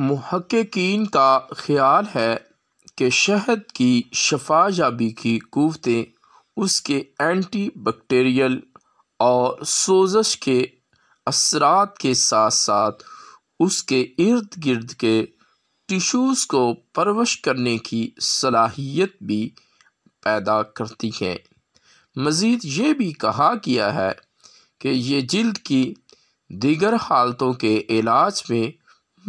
महक्कीन का ख़्याल है कि शहद की शफा याबी की कुतें उसके एंटी बैक्टीरियल और सोज़श के असरात के साथ साथ उसके इर्द गिर्द के टिशूज़ को परवश करने की सलाहियत भी पैदा करती हैं मज़ीद ये भी कहा गया है कि ये जल्द की दीगर हालतों के इलाज में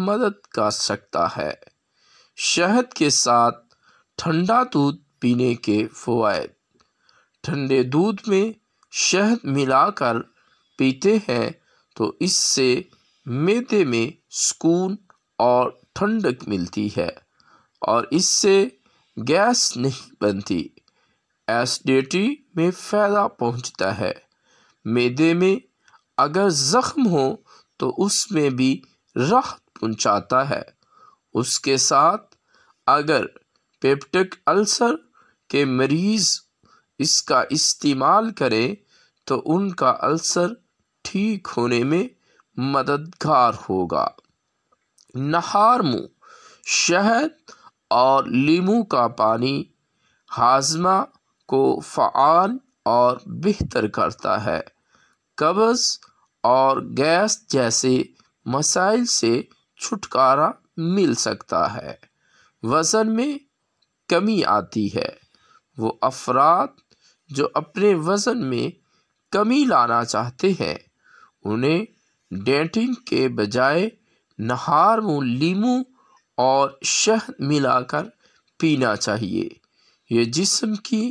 मदद कर सकता है शहद के साथ ठंडा दूध पीने के फ़वाद ठंडे दूध में शहद मिलाकर पीते हैं तो इससे मेदे में सुकून और ठंडक मिलती है और इससे गैस नहीं बनती एसिडिटी में फ़ायदा पहुंचता है मेदे में अगर ज़ख्म हो तो उसमें भी राहत पहुंचाता है उसके साथ अगर पेप्टिक अल्सर के मरीज़ इसका इस्तेमाल करें तो उनका अल्सर ठीक होने में मददगार होगा नहार मुँह शहद और लीमू का पानी हाजमा को फ़ान और बेहतर करता है कब्ज़ और गैस जैसे मसाइल से छुटकारा मिल सकता है वज़न में कमी आती है वो अफराद जो अपने वज़न में कमी लाना चाहते हैं उन्हें डेटिंग के बजाय नहार में लीमू और शहद मिलाकर पीना चाहिए यह जिस्म की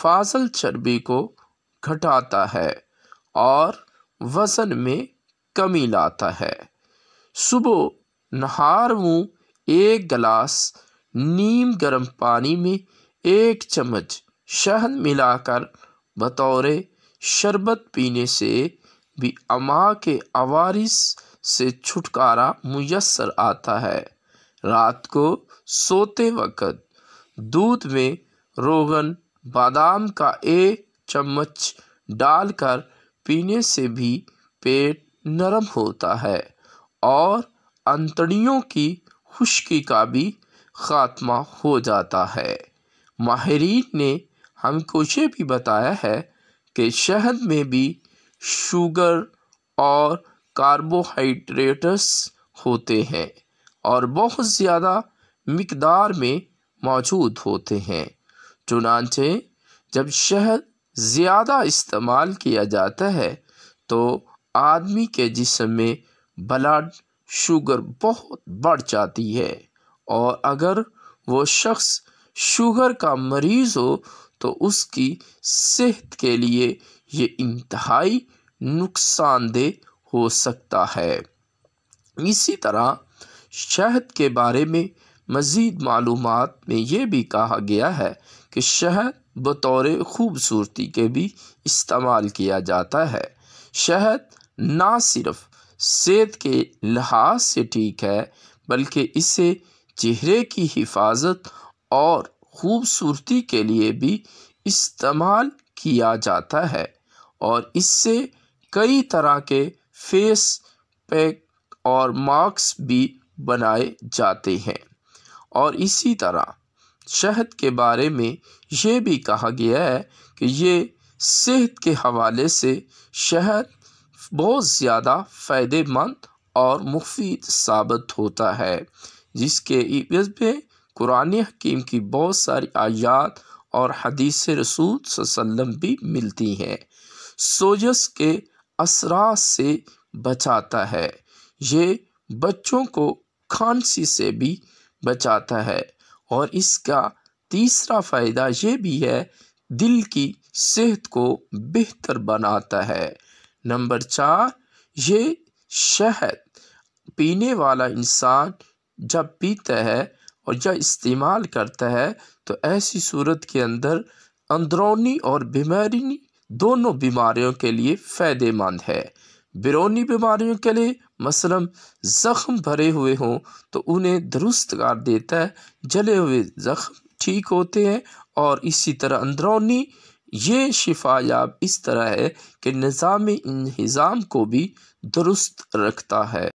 फाजल चर्बी को घटाता है और वज़न में कमी लाता है सुबह नहार मुँह एक गिलास नीम गर्म पानी में एक चम्मच शहद मिलाकर बतौर शरबत पीने से भी अमा के आवारिस से छुटकारा मुयसर आता है रात को सोते वक़्त दूध में रोगन बादाम का एक चम्मच डालकर पीने से भी पेट नरम होता है और अंतड़ियों की खुश्की का भी ख़ात्मा हो जाता है माहरीन ने हमको ये भी बताया है कि शहद में भी शुगर और कार्बोहाइड्रेट्स होते हैं और बहुत ज़्यादा मकदार में मौजूद होते हैं चुनाचे जब शहद ज़्यादा इस्तेमाल किया जाता है तो आदमी के जिसम में ब्लड शुगर बहुत बढ़ जाती है और अगर वो शख़्स शुगर का मरीज़ हो तो उसकी सेहत के लिए ये इंतहाई नुकसानदेह हो सकता है इसी तरह शहद के बारे में मज़ीद मालूम में ये भी कहा गया है कि शहद बतौर खूबसूरती के भी इस्तेमाल किया जाता है शहद ना सिर्फ़ सेहत के लिहाज से ठीक है बल्कि इसे चेहरे की हिफाजत और ख़ूबसूरती के लिए भी इस्तेमाल किया जाता है और इससे कई तरह के फेस पैक और मास्क भी बनाए जाते हैं और इसी तरह शहद के बारे में ये भी कहा गया है कि ये सेहत के हवाले से शहद बहुत ज़्यादा फ़ायदेमंद और मुफीद साबित होता है जिसके इवज़ में कुरान हकीम की बहुत सारी आयात और हदीस रसूल वसम भी मिलती हैं सोजस के असरा से बचाता है ये बच्चों को खांसी से भी बचाता है और इसका तीसरा फ़ायदा ये भी है दिल की सेहत को बेहतर बनाता है नंबर चार ये शहद पीने वाला इंसान जब पीता है और जब इस्तेमाल करता है तो ऐसी सूरत के अंदर अंदरूनी और बीमारी दोनों बीमारियों के लिए फ़ायदेमंद है बिरौनी बीमारियों के लिए मसलन ज़ख़म भरे हुए हों तो उन्हें दुरुस्त कर देता है जले हुए जख्म ठीक होते हैं और इसी तरह अंदरूनी ये शिफा याब इस तरह है कि निज़ाम इन्जाम को भी दुरुस्त रखता है